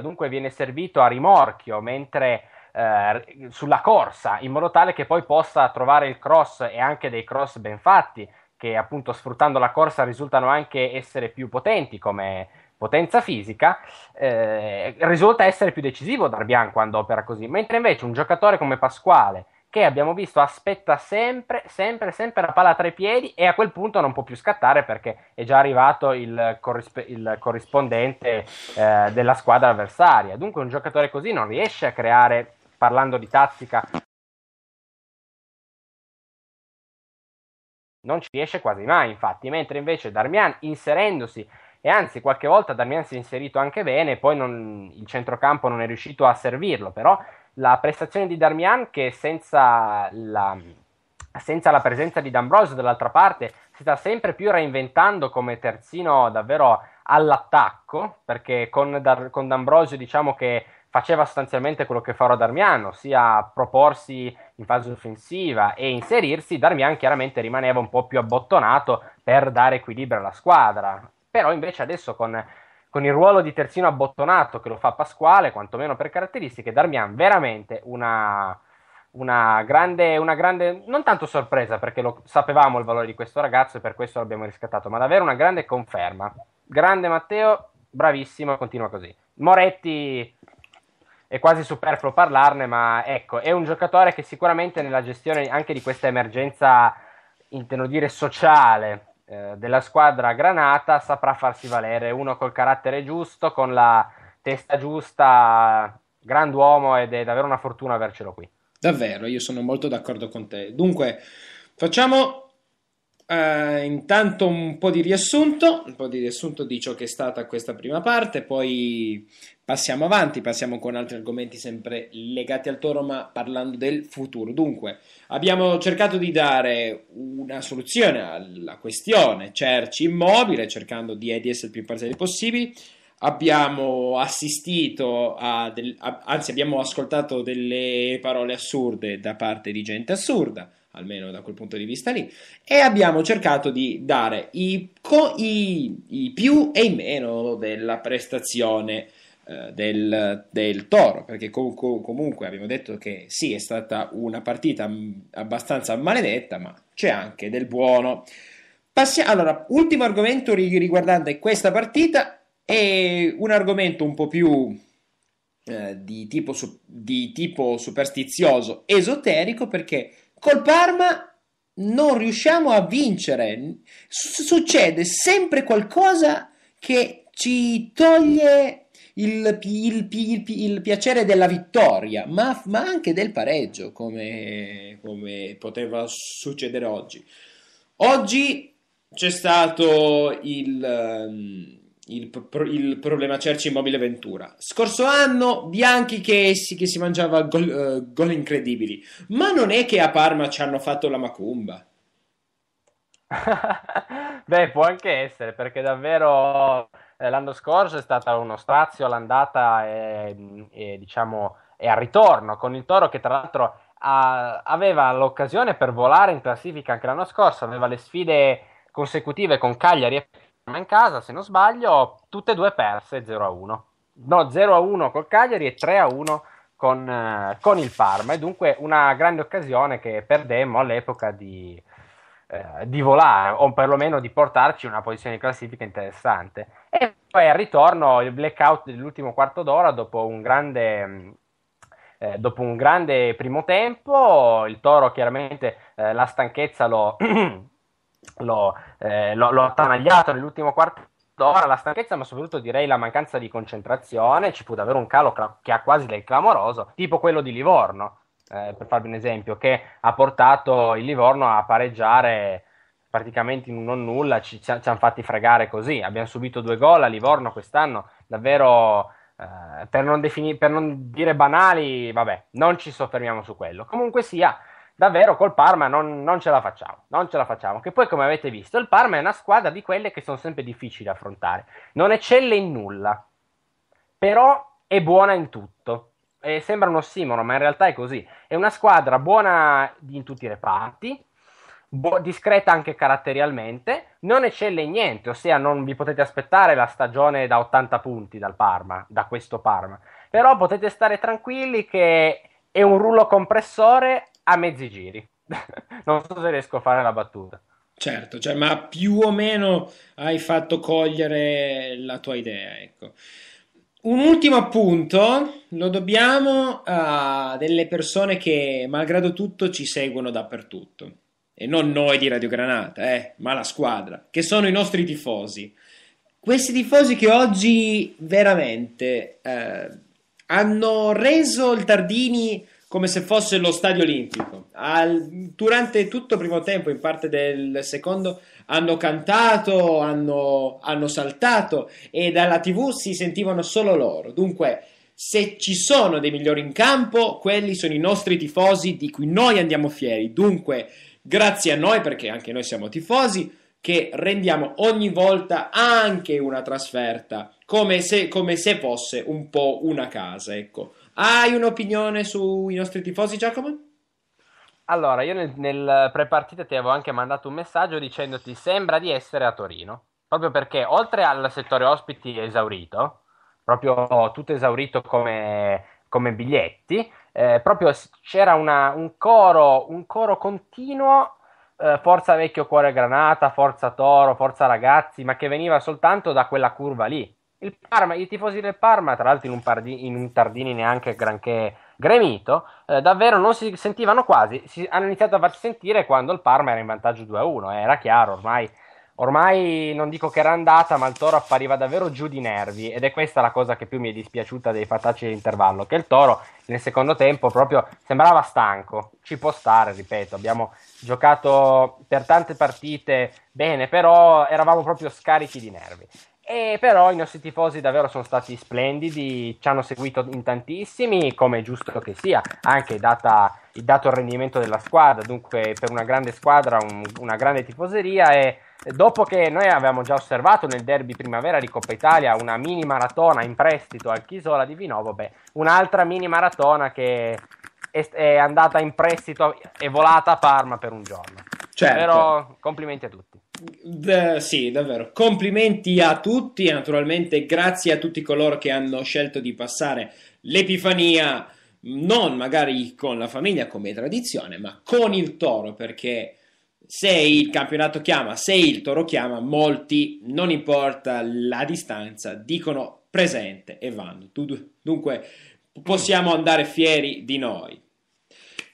dunque viene servito a rimorchio mentre eh, sulla corsa in modo tale che poi possa trovare il cross e anche dei cross ben fatti che appunto sfruttando la corsa risultano anche essere più potenti come potenza fisica eh, risulta essere più decisivo Darbian quando opera così mentre invece un giocatore come Pasquale che abbiamo visto aspetta sempre, sempre, sempre la palla tra i piedi e a quel punto non può più scattare perché è già arrivato il, corrisp- il corrispondente eh, della squadra avversaria. Dunque un giocatore così non riesce a creare, parlando di tattica, non ci riesce quasi mai infatti, mentre invece Darmian inserendosi e anzi qualche volta Darmian si è inserito anche bene, poi non, il centrocampo non è riuscito a servirlo, però la prestazione di Darmian che senza la, senza la presenza di D'Ambrosio dall'altra parte si sta sempre più reinventando come terzino davvero all'attacco perché con, Dar- con D'Ambrosio diciamo che faceva sostanzialmente quello che farò Darmian, ossia proporsi in fase offensiva e inserirsi, Darmian chiaramente rimaneva un po' più abbottonato per dare equilibrio alla squadra. Però invece adesso con con il ruolo di terzino abbottonato che lo fa Pasquale, quantomeno per caratteristiche, Darmian veramente una, una, grande, una grande, non tanto sorpresa perché lo, sapevamo il valore di questo ragazzo e per questo l'abbiamo riscattato, ma davvero una grande conferma. Grande Matteo, bravissimo, continua così. Moretti è quasi superfluo parlarne, ma ecco, è un giocatore che sicuramente nella gestione anche di questa emergenza, intendo dire, sociale eh, della squadra granata saprà farsi valere, uno col carattere giusto, con la testa giusta, grand'uomo ed è davvero una fortuna avercelo qui. Davvero, io sono molto d'accordo con te. Dunque, facciamo eh, intanto un po' di riassunto, un po' di riassunto di ciò che è stata questa prima parte, poi passiamo avanti, passiamo con altri argomenti sempre legati al toro, ma parlando del futuro. Dunque, abbiamo cercato di dare una soluzione alla questione Cerci immobile, cercando di essere il più imparziali possibile. Abbiamo assistito a, del, a, anzi abbiamo ascoltato delle parole assurde da parte di gente assurda almeno da quel punto di vista lì, e abbiamo cercato di dare i, co- i, i più e i meno della prestazione eh, del, del, Toro, perché com- comunque abbiamo detto che sì, è stata una partita mm, abbastanza maledetta, ma c'è anche del buono. Passi- allora, ultimo argomento riguardante questa partita è un argomento un po' più eh, di tipo, di tipo, superstizioso, esoterico, perché Col Parma non riusciamo a vincere. S- succede sempre qualcosa che ci toglie il, il, il, il piacere della vittoria, ma, ma anche del pareggio, come, come, poteva succedere oggi. Oggi c'è stato il ehm, il, il, problema Cerci Immobile Ventura. Scorso anno Bianchi che, si, che si mangiava gol, uh, gol, incredibili, ma non è che a Parma ci hanno fatto la macumba. Beh, può anche essere, perché davvero eh, l'anno scorso è stato uno strazio all'andata e, e, diciamo, e al ritorno, con il Toro che tra l'altro ha, aveva l'occasione per volare in classifica anche l'anno scorso, aveva le sfide consecutive con Cagliari e in casa, se non sbaglio, tutte e due perse 0-1. a No, 0-1 a col Cagliari e 3-1 a con, eh, con, il Parma. E dunque una grande occasione che perdemmo all'epoca di, eh, di volare, o perlomeno di portarci in una posizione di classifica interessante. E poi al ritorno il blackout dell'ultimo quarto d'ora dopo un grande... Mm, eh, dopo un grande primo tempo, il Toro chiaramente eh, la stanchezza lo, l'ho, eh, l'ho, l'ho attanagliato nell'ultimo quarto d'ora la stanchezza, ma soprattutto direi la mancanza di concentrazione. Ci fu davvero un calo cla- che ha quasi del clamoroso, tipo quello di Livorno, eh, per farvi un esempio, che ha portato il Livorno a pareggiare praticamente in un non nulla. Ci, ci, ci hanno fatti fregare così. Abbiamo subito due gol a Livorno quest'anno, davvero. Eh, per, non defini- per non dire banali, vabbè, non ci soffermiamo su quello. Comunque sia, davvero col Parma non, non, ce la facciamo, non ce la facciamo, che poi come avete visto il Parma è una squadra di quelle che sono sempre difficili da affrontare, non eccelle in nulla, però è buona in tutto, e sembra uno ossimoro ma in realtà è così, è una squadra buona in tutti i reparti, bo- discreta anche caratterialmente, non eccelle in niente, ossia non vi potete aspettare la stagione da 80 punti dal Parma, da questo Parma, però potete stare tranquilli che è un rullo compressore a mezzi giri. non so se riesco a fare la battuta. Certo, cioè, ma più o meno hai fatto cogliere la tua idea, ecco. Un ultimo appunto lo dobbiamo a delle persone che, malgrado tutto, ci seguono dappertutto. E non noi di Radio Granata, eh, ma la squadra, che sono i nostri tifosi. Questi tifosi che oggi veramente eh, hanno reso il Tardini come se fosse lo stadio olimpico. Al, durante tutto il primo tempo, in parte del secondo, hanno cantato, hanno, hanno saltato e dalla TV si sentivano solo loro. Dunque, se ci sono dei migliori in campo, quelli sono i nostri tifosi di cui noi andiamo fieri. Dunque, grazie a noi, perché anche noi siamo tifosi, che rendiamo ogni volta anche una trasferta, come se, come se fosse un po' una casa, ecco. Hai un'opinione sui nostri tifosi, Giacomo? Allora, io nel, nel pre-partita ti avevo anche mandato un messaggio dicendoti sembra di essere a Torino, proprio perché oltre al settore ospiti esaurito, proprio tutto esaurito come, come biglietti, eh, proprio c'era una, un, coro, un coro continuo eh, Forza Vecchio Cuore Granata, Forza Toro, Forza Ragazzi, ma che veniva soltanto da quella curva lì il Parma, i tifosi del Parma, tra l'altro in un, pardi, in un Tardini neanche granché gremito, eh, davvero non si sentivano quasi, si, hanno iniziato a farsi sentire quando il Parma era in vantaggio 2-1, eh, era chiaro ormai, ormai non dico che era andata, ma il Toro appariva davvero giù di nervi ed è questa la cosa che più mi è dispiaciuta dei fattacci dell'intervallo, che il Toro nel secondo tempo proprio sembrava stanco, ci può stare, ripeto, abbiamo giocato per tante partite bene, però eravamo proprio scarichi di nervi e però i nostri tifosi davvero sono stati splendidi, ci hanno seguito in tantissimi, come è giusto che sia, anche data, dato il rendimento della squadra. Dunque, per una grande squadra, un, una grande tifoseria. E dopo che noi avevamo già osservato nel derby primavera di Coppa Italia una mini maratona in prestito al Chisola di Vinovo, beh, un'altra mini maratona che è, è andata in prestito e volata a Parma per un giorno. Certo. Però complimenti a tutti. Da, sì, davvero. Complimenti a tutti e naturalmente grazie a tutti coloro che hanno scelto di passare l'Epifania non magari con la famiglia come tradizione, ma con il toro perché se il campionato chiama, se il toro chiama, molti, non importa la distanza, dicono presente e vanno. Dunque possiamo andare fieri di noi.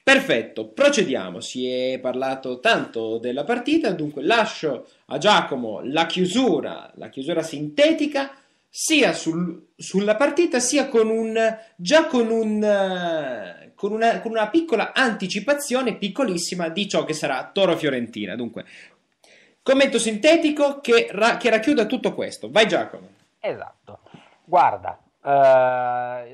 Perfetto, procediamo. Si è parlato tanto della partita, dunque lascio a Giacomo la chiusura, la chiusura sintetica sia sul, sulla partita sia con un, già con, un, con, una, con una piccola anticipazione piccolissima di ciò che sarà Toro Fiorentina. Dunque, commento sintetico che, ra- che racchiuda tutto questo. Vai Giacomo. Esatto. Guarda, Uh,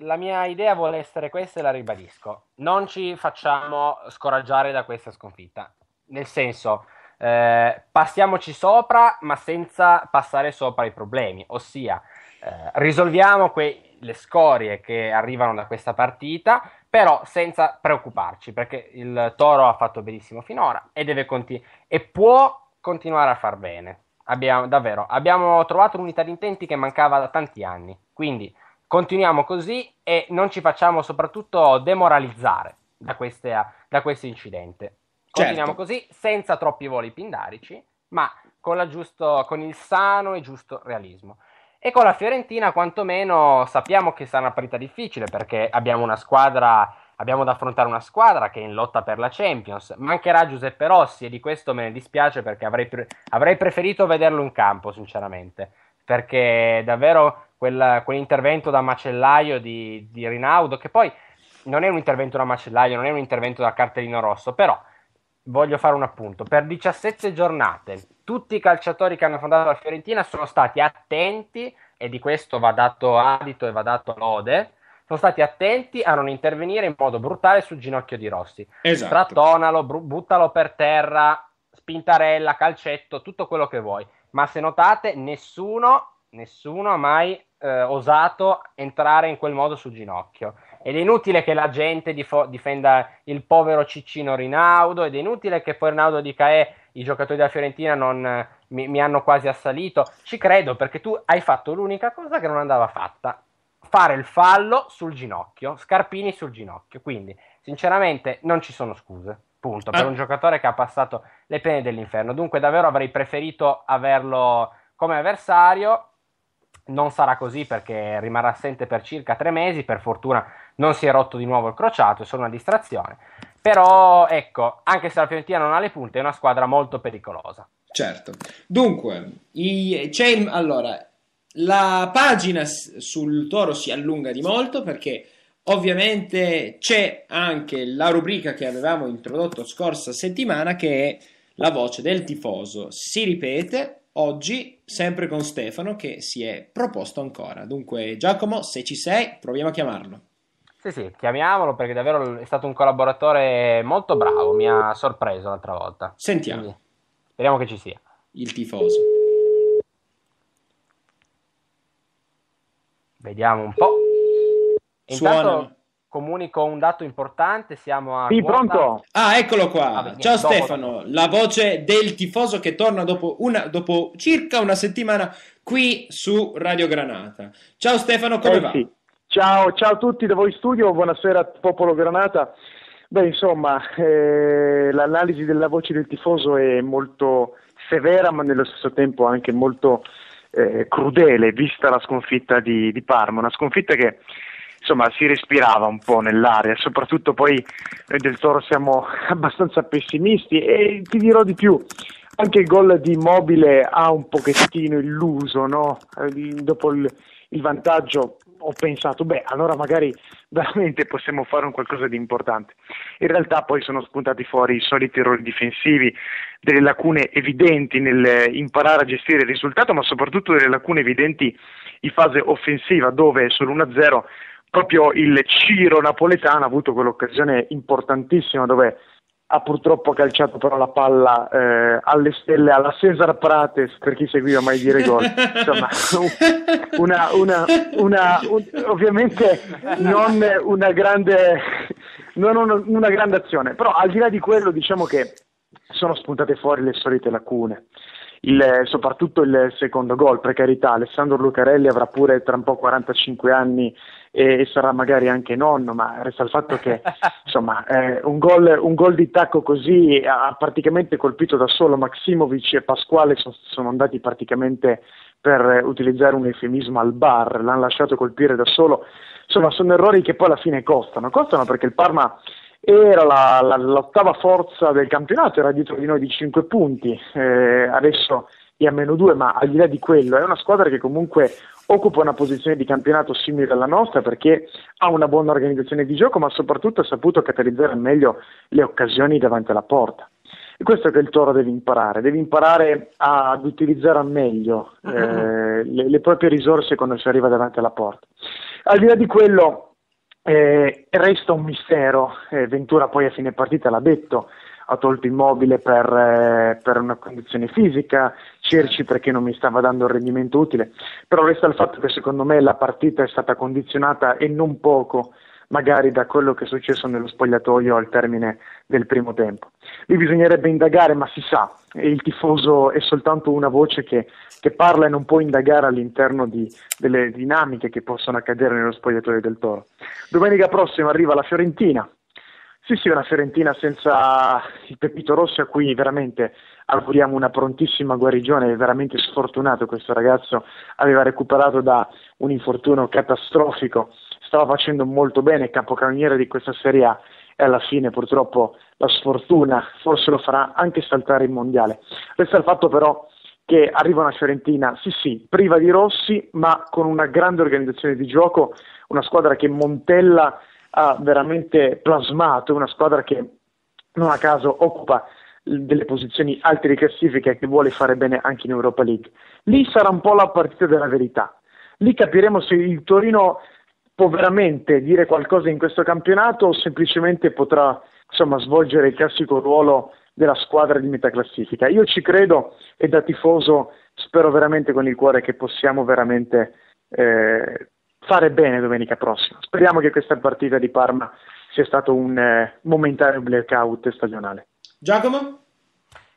la mia idea vuole essere questa e la ribadisco. Non ci facciamo scoraggiare da questa sconfitta. Nel senso, eh, passiamoci sopra, ma senza passare sopra i problemi. Ossia, eh, risolviamo que- le scorie che arrivano da questa partita, però senza preoccuparci, perché il Toro ha fatto benissimo finora e, deve continu- e può continuare a far bene. Abbiamo, davvero, abbiamo trovato un'unità di intenti che mancava da tanti anni. Quindi continuiamo così e non ci facciamo soprattutto demoralizzare da, queste, da questo incidente. Continuiamo certo. così, senza troppi voli pindarici, ma con, giusto, con il sano e giusto realismo. E con la Fiorentina, quantomeno, sappiamo che sarà una partita difficile perché abbiamo una squadra. Abbiamo da affrontare una squadra che è in lotta per la Champions. Mancherà Giuseppe Rossi e di questo me ne dispiace perché avrei, pre- avrei preferito vederlo in campo, sinceramente perché davvero quella, quell'intervento da macellaio di, di Rinaudo, che poi non è un intervento da macellaio, non è un intervento da cartellino rosso, però voglio fare un appunto. Per 17 giornate tutti i calciatori che hanno fondato la Fiorentina sono stati attenti, e di questo va dato adito e va dato lode, sono stati attenti a non intervenire in modo brutale sul ginocchio di Rossi. Esatto. Strattonalo, bru- buttalo per terra, spintarella, calcetto, tutto quello che vuoi ma se notate nessuno, nessuno ha mai eh, osato entrare in quel modo sul ginocchio. Ed è inutile che la gente difo- difenda il povero Ciccino Rinaudo, ed è inutile che poi Rinaudo dica eh, i giocatori della Fiorentina non, eh, mi, mi hanno quasi assalito. Ci credo perché tu hai fatto l'unica cosa che non andava fatta, fare il fallo sul ginocchio, Scarpini sul ginocchio. Quindi, sinceramente, non ci sono scuse. Punto, ah. per un giocatore che ha passato le pene dell'inferno. Dunque, davvero avrei preferito averlo come avversario. Non sarà così perché rimarrà assente per circa tre mesi. Per fortuna non si è rotto di nuovo il crociato, è solo una distrazione. Però, ecco, anche se la Fiorentina non ha le punte, è una squadra molto pericolosa. Certo. Dunque, i, c'è allora la pagina sul Toro si allunga di molto perché Ovviamente c'è anche la rubrica che avevamo introdotto scorsa settimana che è la voce del tifoso. Si ripete oggi sempre con Stefano che si è proposto ancora. Dunque Giacomo, se ci sei, proviamo a chiamarlo. Sì, sì, chiamiamolo perché davvero è stato un collaboratore molto bravo, mi ha sorpreso l'altra volta. Sentiamo. Quindi, speriamo che ci sia. Il tifoso. Vediamo un po'. Suona. comunico un dato importante, siamo a... Sì, quota... pronto! Ah, eccolo qua! Ah, Ciao dopo, Stefano, dopo. la voce del tifoso che torna dopo, una, dopo, circa una settimana qui su Radio Granata. Ciao Stefano, come eh, va? Sì. Ciao, ciao, a tutti da voi studio, buonasera Popolo Granata. Beh, insomma, eh, l'analisi della voce del tifoso è molto severa, ma nello stesso tempo anche molto eh, crudele, vista la sconfitta di, di Parma. Una sconfitta che insomma si respirava un po' nell'aria, soprattutto poi noi del Toro siamo abbastanza pessimisti e ti dirò di più, anche il gol di Immobile ha un pochettino illuso, no? Eh, dopo il, il vantaggio ho pensato, beh, allora magari veramente possiamo fare un qualcosa di importante. In realtà poi sono spuntati fuori i soliti errori difensivi, delle lacune evidenti nel imparare a gestire il risultato, ma soprattutto delle lacune evidenti in fase offensiva, dove sull'1-0 proprio il Ciro napoletano ha avuto quell'occasione importantissima dove ha purtroppo calciato però la palla eh, alle stelle alla Cesar Prates per chi seguiva mai dire gol insomma una, una, una, un, ovviamente non una grande non una grande azione però al di là di quello diciamo che sono spuntate fuori le solite lacune il, soprattutto il secondo gol, per carità, Alessandro Lucarelli avrà pure tra un po' 45 anni e, sarà magari anche nonno, ma resta il fatto che insomma, eh, un, gol, un, gol, di tacco così ha praticamente colpito da solo Maximovic e Pasquale sono, sono andati praticamente per utilizzare un eufemismo al bar, l'hanno lasciato colpire da solo. Insomma, sono errori che poi alla fine costano, costano perché il Parma era la, la, l'ottava forza del campionato, era dietro di noi di 5 punti, eh, adesso è a meno 2, ma al di là di quello è una squadra che comunque occupa una posizione di campionato simile alla nostra perché ha una buona organizzazione di gioco, ma soprattutto ha saputo catalizzare meglio le occasioni davanti alla porta. E questo è che il Toro deve imparare, deve imparare ad utilizzare al meglio ah, eh, ah, ah. le, le proprie risorse quando si arriva davanti alla porta. Al di là di quello, eh, resta un mistero, eh, Ventura poi a fine partita l'ha detto, ha tolto immobile per, eh, per, una condizione fisica, Cerci perché non mi stava dando il rendimento utile, però resta il fatto che secondo me la partita è stata condizionata e non poco magari da quello che è successo nello spogliatoio al termine del primo tempo. Lì bisognerebbe indagare, ma si sa, il tifoso è soltanto una voce che, che parla e non può indagare all'interno di, delle dinamiche che possono accadere nello spogliatoio del Toro. Domenica prossima arriva la Fiorentina, sì, sì, una Fiorentina senza il Pepito Rossi a cui veramente auguriamo una prontissima guarigione, è veramente sfortunato questo ragazzo, aveva recuperato da un infortunio catastrofico, stava facendo molto bene, capocannoniere di questa Serie A e alla fine purtroppo la sfortuna forse lo farà anche saltare il mondiale. Resta il fatto però che arriva una Fiorentina, sì sì, priva di Rossi, ma con una grande organizzazione di gioco, una squadra che Montella ha veramente plasmato una squadra che non a caso occupa delle posizioni alte di classifica e che vuole fare bene anche in Europa League. Lì sarà un po' la partita della verità. Lì capiremo se il Torino può veramente dire qualcosa in questo campionato o semplicemente potrà insomma, svolgere il classico ruolo della squadra di metà classifica. Io ci credo e da tifoso spero veramente con il cuore che possiamo veramente eh, fare bene domenica prossima. Speriamo che questa partita di Parma sia stato un eh, momentaneo blackout stagionale. Giacomo?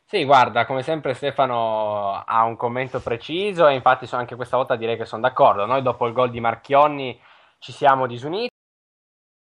Sì, guarda, come sempre Stefano ha un commento preciso e infatti anche questa volta direi che sono d'accordo. Noi dopo il gol di Marchionni ci siamo disuniti.